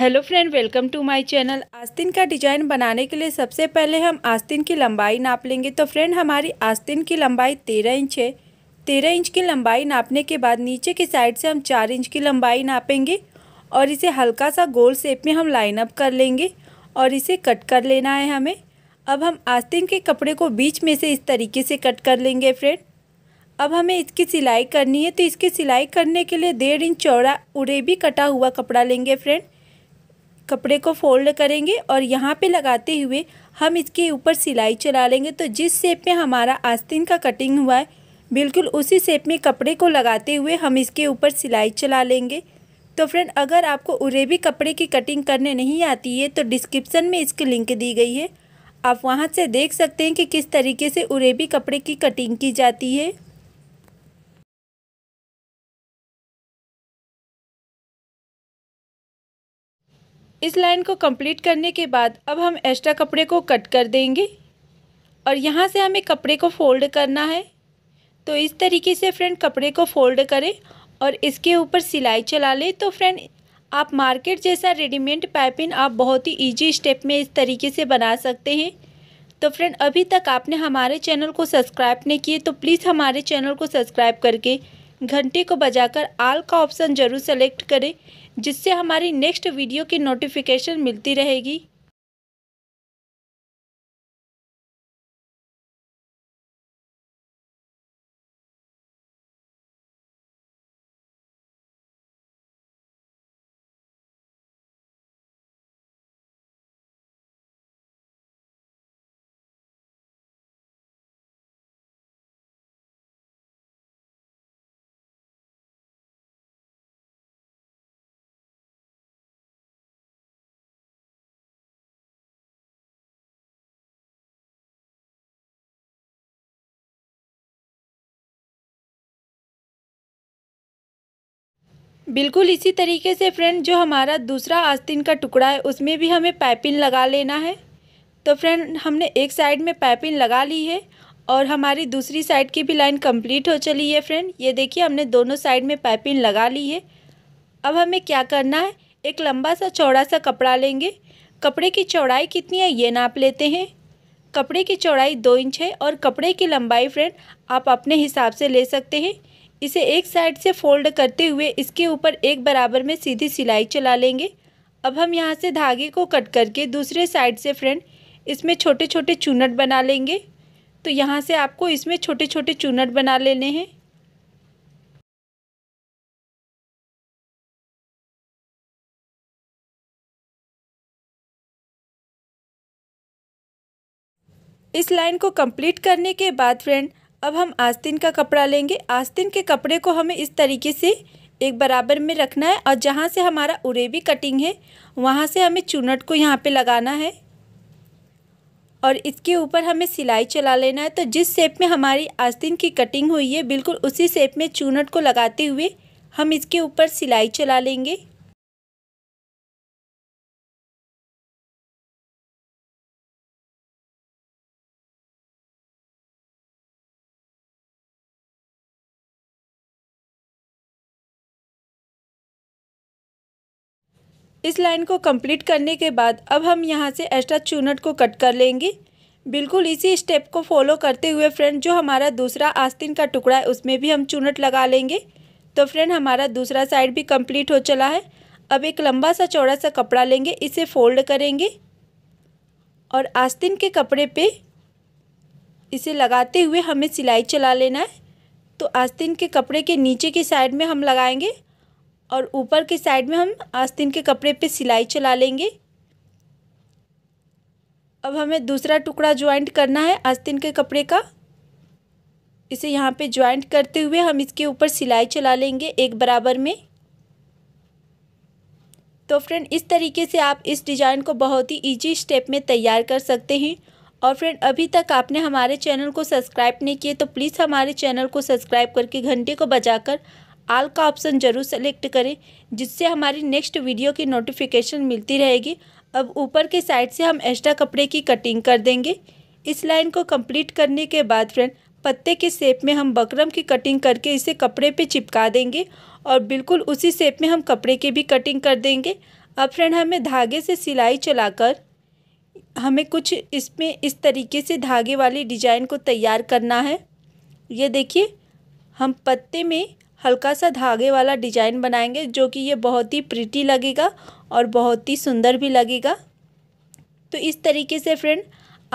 hello friend welcome to my channel आस्तीन का design बनाने के लिए सबसे पहले हम आस्तीन की लंबाई नाप लेंगे तो फ्रेंड हमारी आस्तीन की लंबाई तेरह इंच है तेरह इंच की लंबाई नापने के बाद नीचे की साइड से हम चार इंच की लंबाई नापेंगे और इसे हल्का सा गोल शेप में हम लाइन अप कर लेंगे और इसे कट कर लेना है हमें अब हम आस्तीन के कपड़े को बीच में से इस तरीके से कट कर लेंगे फ्रेंड अब हमें इसकी सिलाई करनी है तो इसकी सिलाई करने के लिए डेढ़ इंच चौड़ा उड़े भी कटा हुआ कपड़ा लेंगे फ्रेंड कपड़े को फोल्ड करेंगे और यहाँ पे लगाते हुए हम इसके ऊपर सिलाई चला लेंगे तो जिस शेप में हमारा आस्तीन का कटिंग हुआ है बिल्कुल उसी शेप में कपड़े को लगाते हुए हम इसके ऊपर सिलाई चला लेंगे तो फ्रेंड अगर आपको उरेबी कपड़े की कटिंग करने नहीं आती है तो डिस्क्रिप्सन में इसकी लिंक दी गई है आप वहाँ से देख सकते हैं कि किस तरीके से उरेबी कपड़े की कटिंग की जाती है इस लाइन को कंप्लीट करने के बाद अब हम एक्स्ट्रा कपड़े को कट कर देंगे और यहाँ से हमें कपड़े को फोल्ड करना है तो इस तरीके से फ्रेंड कपड़े को फोल्ड करें और इसके ऊपर सिलाई चला लें तो फ्रेंड आप मार्केट जैसा रेडीमेड पाइपिंग आप बहुत ही इजी स्टेप में इस तरीके से बना सकते हैं तो फ्रेंड अभी तक आपने हमारे चैनल को सब्सक्राइब नहीं किए तो प्लीज़ हमारे चैनल को सब्सक्राइब करके घंटे को बजाकर आल का ऑप्शन ज़रूर सेलेक्ट करें जिससे हमारी नेक्स्ट वीडियो की नोटिफिकेशन मिलती रहेगी बिल्कुल इसी तरीके से फ्रेंड जो हमारा दूसरा आस्तीन का टुकड़ा है उसमें भी हमें पाइपिंग लगा लेना है तो फ्रेंड हमने एक साइड में पाइपिंग लगा ली है और हमारी दूसरी साइड की भी लाइन कंप्लीट हो चली है फ्रेंड ये देखिए हमने दोनों साइड में पाइपिंग लगा ली है अब हमें क्या करना है एक लंबा सा चौड़ा सा कपड़ा लेंगे कपड़े की चौड़ाई कितनी है ये नाप लेते हैं कपड़े की चौड़ाई दो इंच है और कपड़े की लंबाई फ्रेंड आप अपने हिसाब से ले सकते हैं इसे एक साइड से फोल्ड करते हुए इसके ऊपर एक बराबर में सीधी सिलाई चला लेंगे अब हम यहाँ से धागे को कट करके दूसरे साइड से फ्रेंड इसमें छोटे छोटे चूनट बना लेंगे तो यहाँ से आपको इसमें छोटे छोटे चूनट बना लेने हैं इस लाइन को कंप्लीट करने के बाद फ्रेंड अब हम आस्तीन का कपड़ा लेंगे आस्तीन के कपड़े को हमें इस तरीके से एक बराबर में रखना है और जहाँ से हमारा उरेबी कटिंग है वहाँ से हमें चूनट को यहाँ पे लगाना है और इसके ऊपर हमें सिलाई चला लेना है तो जिस शेप में हमारी आस्तीन की कटिंग हुई है बिल्कुल उसी शेप में चूनट को लगाते हुए हम इसके ऊपर सिलाई चला लेंगे इस लाइन को कंप्लीट करने के बाद अब हम यहाँ से एक्स्ट्रा चूनट को कट कर लेंगे बिल्कुल इसी स्टेप को फॉलो करते हुए फ्रेंड जो हमारा दूसरा आस्तीन का टुकड़ा है उसमें भी हम चूनट लगा लेंगे तो फ्रेंड हमारा दूसरा साइड भी कंप्लीट हो चला है अब एक लंबा सा चौड़ा सा कपड़ा लेंगे इसे फोल्ड करेंगे और आस्तीन के कपड़े पे इसे लगाते हुए हमें सिलाई चला लेना है तो आस्तीन के कपड़े के नीचे की साइड में हम लगाएंगे और ऊपर के साइड में हम आस्तीन के कपड़े पे सिलाई चला लेंगे अब हमें दूसरा टुकड़ा ज्वाइंट करना है आस्तीन के कपड़े का इसे यहाँ पे ज्वाइंट करते हुए हम इसके ऊपर सिलाई चला लेंगे एक बराबर में तो फ्रेंड इस तरीके से आप इस डिज़ाइन को बहुत ही इजी स्टेप में तैयार कर सकते हैं और फ्रेंड अभी तक आपने हमारे चैनल को सब्सक्राइब नहीं किए तो प्लीज़ हमारे चैनल को सब्सक्राइब करके घंटे को बजाकर आल का ऑप्शन ज़रूर सेलेक्ट करें जिससे हमारी नेक्स्ट वीडियो की नोटिफिकेशन मिलती रहेगी अब ऊपर के साइड से हम एक्स्ट्रा कपड़े की कटिंग कर देंगे इस लाइन को कंप्लीट करने के बाद फ्रेंड पत्ते के शेप में हम बकरम की कटिंग करके इसे कपड़े पे चिपका देंगे और बिल्कुल उसी शेप में हम कपड़े की भी कटिंग कर देंगे अब फ्रेंड हमें धागे से सिलाई चलाकर हमें कुछ इसमें इस तरीके से धागे वाली डिजाइन को तैयार करना है ये देखिए हम पत्ते में हल्का सा धागे वाला डिजाइन बनाएंगे जो कि ये बहुत ही प्रिटी लगेगा और बहुत ही सुंदर भी लगेगा तो इस तरीके से फ्रेंड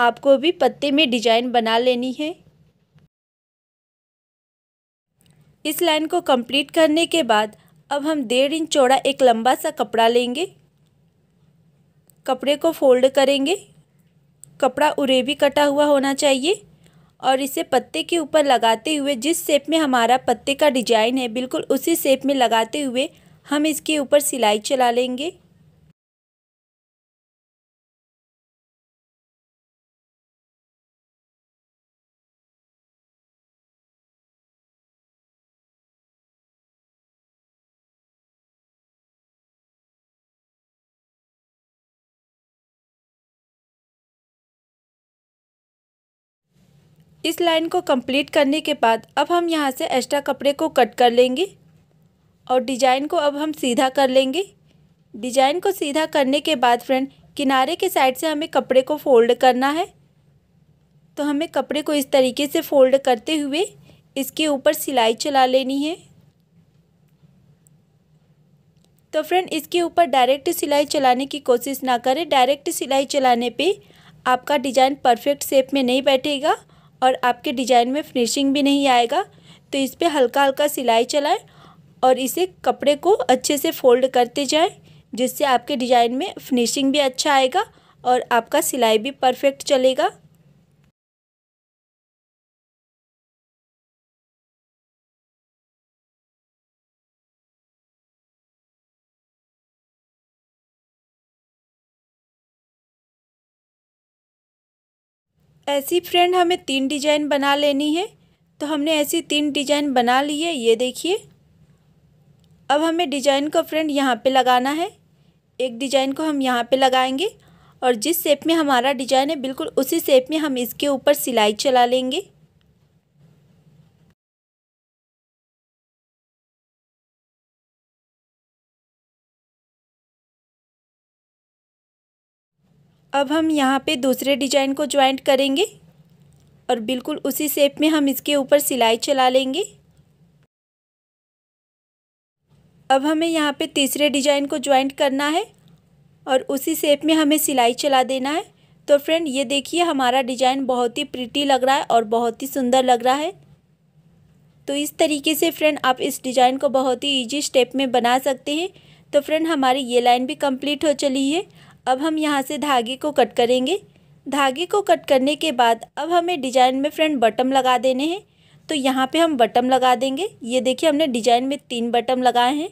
आपको भी पत्ते में डिजाइन बना लेनी है इस लाइन को कंप्लीट करने के बाद अब हम डेढ़ इंच चौड़ा एक लंबा सा कपड़ा लेंगे कपड़े को फोल्ड करेंगे कपड़ा उरेबी कटा हुआ होना चाहिए और इसे पत्ते के ऊपर लगाते हुए जिस शेप में हमारा पत्ते का डिजाइन है बिल्कुल उसी शेप में लगाते हुए हम इसके ऊपर सिलाई चला लेंगे इस लाइन को कंप्लीट करने के बाद अब हम यहाँ से एक्स्ट्रा कपड़े को कट कर लेंगे और डिजाइन को अब हम सीधा कर लेंगे डिजाइन को सीधा करने के बाद फ्रेंड किनारे के साइड से हमें कपड़े को फोल्ड करना है तो हमें कपड़े को इस तरीके से फोल्ड करते हुए इसके ऊपर सिलाई चला लेनी है तो फ्रेंड इसके ऊपर डायरेक्ट सिलाई चलाने की कोशिश ना करें डायरेक्ट सिलाई चलाने पे आपका डिज़ाइन परफेक्ट शेप में नहीं बैठेगा और आपके डिजाइन में फिनिशिंग भी नहीं आएगा तो इस पर हल्का हल्का सिलाई चलाएं और इसे कपड़े को अच्छे से फोल्ड करते जाएं जिससे आपके डिजाइन में फिनिशिंग भी अच्छा आएगा और आपका सिलाई भी परफेक्ट चलेगा ऐसी फ्रेंड हमें तीन डिजाइन बना लेनी है तो हमने ऐसी तीन डिजाइन बना ली है ये देखिए अब हमें डिजाइन को फ्रेंड यहाँ पे लगाना है एक डिजाइन को हम यहाँ पे लगाएंगे और जिस शेप में हमारा डिजाइन है बिल्कुल उसी शेप में हम इसके ऊपर सिलाई चला लेंगे अब हम यहाँ पे दूसरे डिजाइन को ज्वाइंट करेंगे और बिल्कुल उसी शेप में हम इसके ऊपर सिलाई चला लेंगे अब हमें यहाँ पे तीसरे डिजाइन को ज्वाइंट करना है और उसी शेप में हमें सिलाई चला देना है तो फ्रेंड ये देखिए हमारा डिज़ाइन बहुत ही प्रिटी लग रहा है और बहुत ही सुंदर लग रहा है तो इस तरीके से फ्रेंड आप इस डिज़ाइन को बहुत ही ईजी स्टेप में बना सकते हैं तो फ्रेंड हमारी ये लाइन भी कंप्लीट हो चली है अब हम यहाँ से धागे को कट करेंगे धागे को कट करने के बाद अब हमें डिजाइन में फ्रेंड बटम लगा देने हैं तो यहाँ पे हम बटम लगा देंगे ये देखिए हमने डिजाइन में तीन बटम लगाए हैं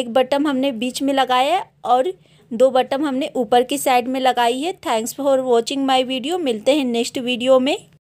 एक बटम हमने बीच में लगाया और दो बटम हमने ऊपर की साइड में लगाई है thanks for watching my video मिलते हैं नेक्स्ट वीडियो में